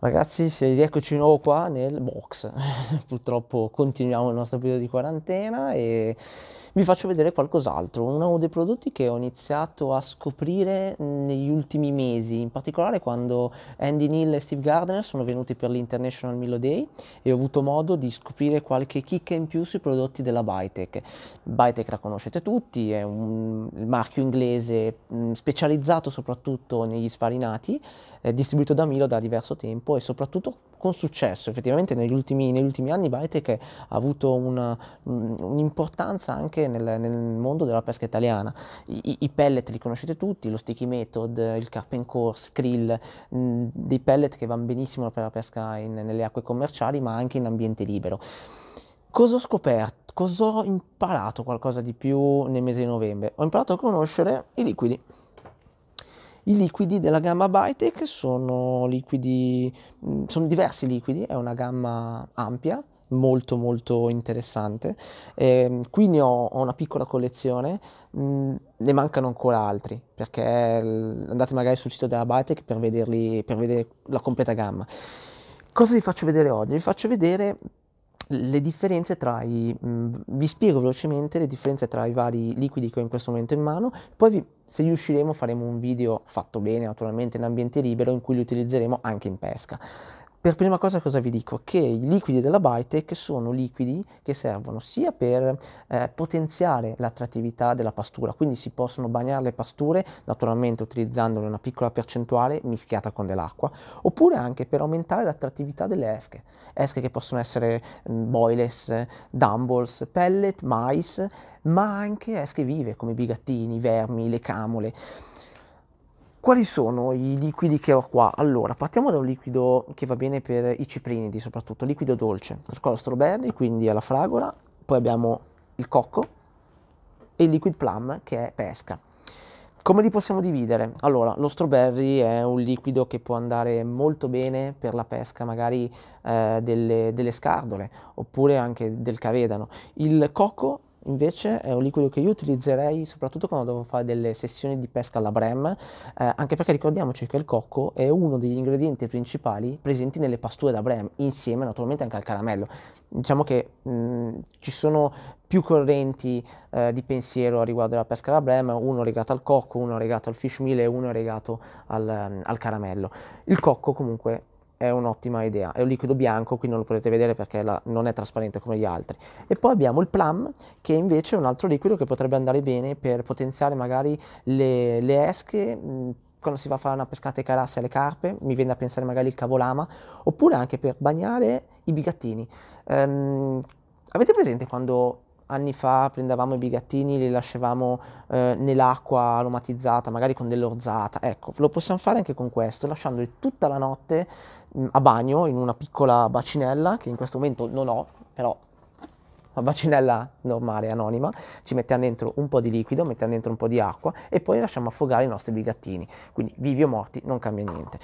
Ragazzi, se rieccoci di nuovo qua nel box. Purtroppo continuiamo il nostro periodo di quarantena e vi faccio vedere qualcos'altro, uno dei prodotti che ho iniziato a scoprire negli ultimi mesi, in particolare quando Andy Neal e Steve Gardner sono venuti per l'International Milo Day e ho avuto modo di scoprire qualche chicca in più sui prodotti della Bytec. Bytec la conoscete tutti, è un marchio inglese mm, specializzato soprattutto negli sfarinati, distribuito da Milo da diverso tempo e soprattutto con successo. Effettivamente negli ultimi, negli ultimi anni Baitec ha avuto un'importanza anche nel, nel, mondo della pesca italiana. I, I, pellet li conoscete tutti, lo sticky method, il cap and course, krill, mh, mm, dei pellet che vanno benissimo per la pesca in, nelle acque commerciali ma anche in ambiente libero. Cosa ho scoperto? Cosa ho imparato qualcosa di più nel mese di novembre? Ho imparato a conoscere i liquidi. I liquidi della gamma Bytec sono liquidi, mm, sono diversi liquidi, è una gamma ampia, molto molto interessante. Eh, qui ne ho, ho, una piccola collezione, mh, mm, ne mancano ancora altri, perché mm, andate magari sul sito della Bytec per, vederli, per vedere la completa gamma. Cosa vi faccio vedere oggi? Vi faccio vedere le differenze tra i... Mm, vi spiego velocemente le differenze tra i vari liquidi che ho in questo momento in mano, poi vi, se riusciremo faremo un video fatto bene naturalmente in ambiente libero in cui li utilizzeremo anche in pesca. Per prima cosa cosa vi dico? Che i liquidi della Bytec sono liquidi che servono sia per eh, potenziare l'attrattività della pastura, quindi si possono bagnare le pasture naturalmente utilizzandone una piccola percentuale mischiata con dell'acqua, oppure anche per aumentare l'attrattività delle esche, esche che possono essere mh, mm, boilers, dumbles, pellet, mais, ma anche esche vive come i bigattini, i vermi, le camole. Quali sono i liquidi che ho qua? Allora, partiamo da un liquido che va bene per i ciprinidi, soprattutto liquido dolce. Con lo strawberry, quindi alla fragola, poi abbiamo il cocco e il liquid plum che è pesca. Come li possiamo dividere? Allora, lo strawberry è un liquido che può andare molto bene per la pesca magari eh, delle, delle scardole oppure anche del cavedano. Il cocco invece è un liquido che io utilizzerei soprattutto quando devo fare delle sessioni di pesca alla brem, eh, anche perché ricordiamoci che il cocco è uno degli ingredienti principali presenti nelle pasture da brem, insieme naturalmente anche al caramello. Diciamo che mh, mm, ci sono più correnti eh, di pensiero riguardo alla pesca alla brem, uno legato al cocco, uno legato al fish meal e uno legato al, al, caramello. Il cocco comunque è un'ottima idea, è un liquido bianco, qui non lo potete vedere perché la, non è trasparente come gli altri. E poi abbiamo il plum, che invece è un altro liquido che potrebbe andare bene per potenziare magari le, le esche, mm, quando si va a fare una pescata ai carassi alle carpe, mi viene a pensare magari il cavolama, oppure anche per bagnare i bigattini. Um, avete presente quando anni fa prendevamo i bigattini, li lasciavamo eh, nell'acqua aromatizzata, magari con dell'orzata. Ecco, lo possiamo fare anche con questo, lasciandoli tutta la notte mh, mm, a bagno in una piccola bacinella, che in questo momento non ho, però una bacinella normale, anonima, ci mettiamo dentro un po' di liquido, mettiamo dentro un po' di acqua e poi lasciamo affogare i nostri bigattini. Quindi vivi o morti non cambia niente.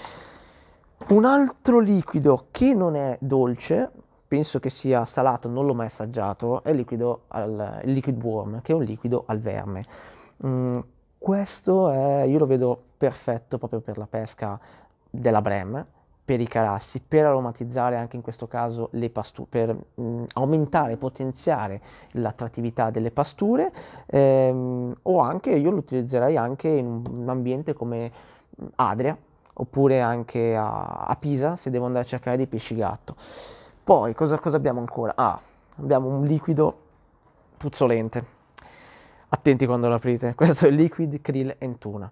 Un altro liquido che non è dolce, penso che sia salato, non l'ho mai assaggiato, è liquido al, il liquid worm, che è un liquido al verme. Mm, questo è, io lo vedo perfetto proprio per la pesca della brem, per i carassi, per aromatizzare anche in questo caso le pasture, per mh, mm, aumentare, potenziare l'attrattività delle pasture ehm, o anche, io lo utilizzerei anche in un ambiente come mm, Adria oppure anche a, a Pisa se devo andare a cercare dei pesci gatto. Poi cosa, cosa abbiamo ancora? Ah, abbiamo un liquido puzzolente. Attenti quando lo aprite, questo è Liquid Krill Entuna.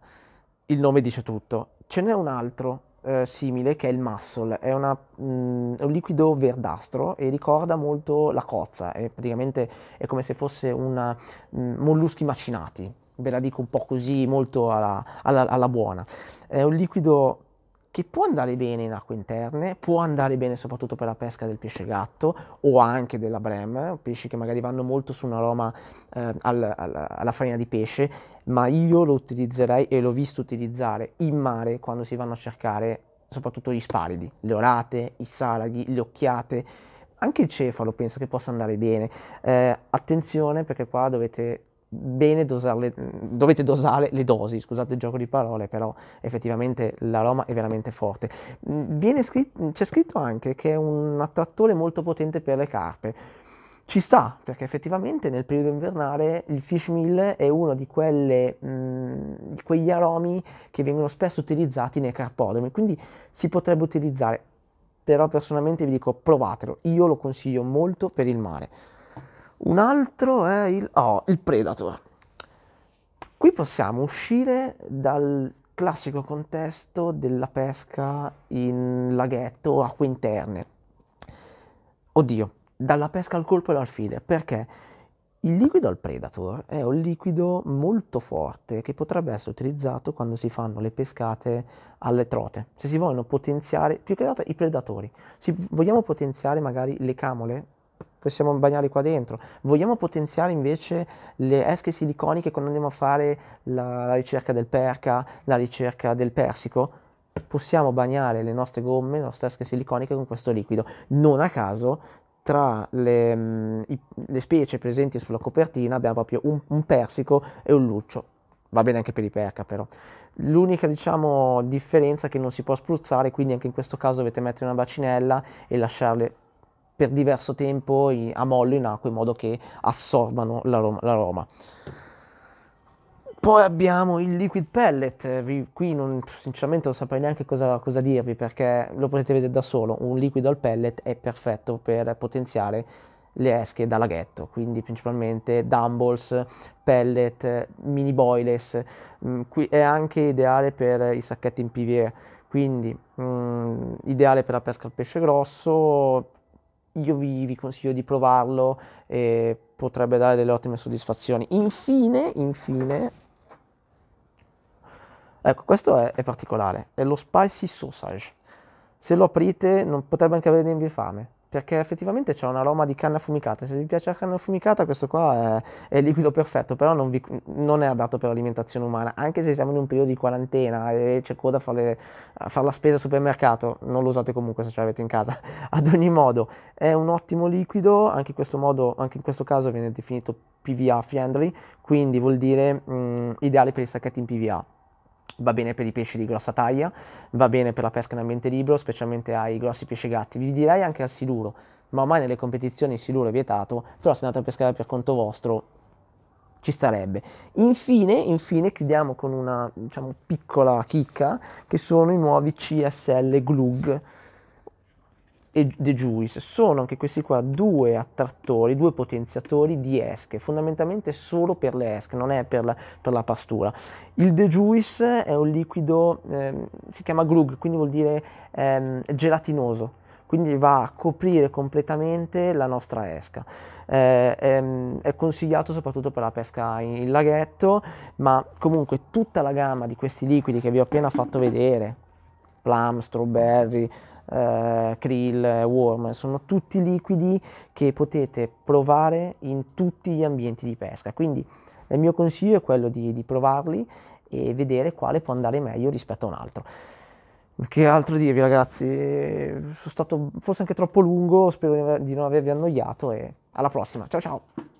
Il nome dice tutto. Ce n'è un altro eh, simile che è il Muscle, è, una, mh, mm, un liquido verdastro e ricorda molto la cozza, è praticamente è come se fosse una, mh, mm, molluschi macinati, ve la dico un po' così, molto alla, alla, alla buona. È un liquido che può andare bene in acque interne, può andare bene soprattutto per la pesca del pesce gatto o anche della brem, pesci che magari vanno molto su un aroma eh, al, al, alla farina di pesce, ma io lo utilizzerei e l'ho visto utilizzare in mare quando si vanno a cercare soprattutto gli sparidi, le orate, i salaghi, le occhiate, anche il cefalo penso che possa andare bene. Eh, attenzione perché qua dovete bene dosarle, dovete dosare le dosi, scusate il gioco di parole, però effettivamente l'aroma è veramente forte. Mm, scritto, c'è scritto anche che è un attrattore molto potente per le carpe. Ci sta, perché effettivamente nel periodo invernale il fish meal è uno di, quelle, mh, mm, di quegli aromi che vengono spesso utilizzati nei carpodromi, quindi si potrebbe utilizzare, però personalmente vi dico provatelo, io lo consiglio molto per il mare. Un altro è il, oh, il Predator. Qui possiamo uscire dal classico contesto della pesca in laghetto o acque interne. Oddio, dalla pesca al colpo e all'alfine, perché il liquido al predator è un liquido molto forte che potrebbe essere utilizzato quando si fanno le pescate alle trote. Se si vogliono potenziare, più che altro i predatori, se vogliamo potenziare magari le camole possiamo bagnare qua dentro. Vogliamo potenziare invece le esche siliconiche quando andiamo a fare la, la ricerca del perca, la ricerca del persico? Possiamo bagnare le nostre gomme, le nostre esche siliconiche con questo liquido. Non a caso tra le, mh, mm, i, le, specie presenti sulla copertina abbiamo proprio un, un, persico e un luccio. Va bene anche per i perca però. L'unica diciamo, differenza è che non si può spruzzare, quindi anche in questo caso dovete mettere una bacinella e lasciarle per diverso tempo a mollo in acqua in modo che assorbano l'aroma. Poi abbiamo il liquid pellet, qui non, sinceramente non saprei neanche cosa, cosa, dirvi perché lo potete vedere da solo, un liquido al pellet è perfetto per potenziare le esche da laghetto, quindi principalmente dumbbells, pellet, mini boilers, mm, qui è anche ideale per i sacchetti in PVE, quindi mh, mm, ideale per la pesca al pesce grosso, io vi, vi consiglio di provarlo, eh, potrebbe dare delle ottime soddisfazioni. Infine, infine, ecco questo è, è particolare, è lo spicy sausage. Se lo aprite non, potrebbe anche avervi fame perché effettivamente c'è un aroma di canna affumicata. Se vi piace la canna affumicata, questo qua è, è liquido perfetto, però non, vi, non, è adatto per l'alimentazione umana, anche se siamo in un periodo di quarantena e c'è coda a fare, far la spesa al supermercato, non lo usate comunque se ce l'avete in casa. Ad ogni modo, è un ottimo liquido, anche in questo, modo, anche in questo caso viene definito PVA friendly, quindi vuol dire mh, mm, ideale per i sacchetti in PVA va bene per i pesci di grossa taglia, va bene per la pesca in ambiente libero, specialmente ai grossi pesci gatti, vi direi anche al siluro, ma ormai nelle competizioni il siluro è vietato, però se andate a pescare per conto vostro ci starebbe. Infine, infine chiudiamo con una diciamo, piccola chicca che sono i nuovi CSL Glug e De Juice sono anche questi qua due attrattori, due potenziatori di esche, fondamentalmente solo per le esche, non è per la, per la pastura. Il De Juice è un liquido, ehm, si chiama glug, quindi vuol dire ehm, gelatinoso, quindi va a coprire completamente la nostra esca. Eh, ehm, è consigliato soprattutto per la pesca in laghetto, ma comunque tutta la gamma di questi liquidi che vi ho appena fatto vedere, plum, strawberry, eh, krill, worm, sono tutti liquidi che potete provare in tutti gli ambienti di pesca. Quindi il mio consiglio è quello di, di provarli e vedere quale può andare meglio rispetto a un altro. Che altro dirvi ragazzi, sono stato forse anche troppo lungo, spero di non avervi annoiato e alla prossima, ciao ciao!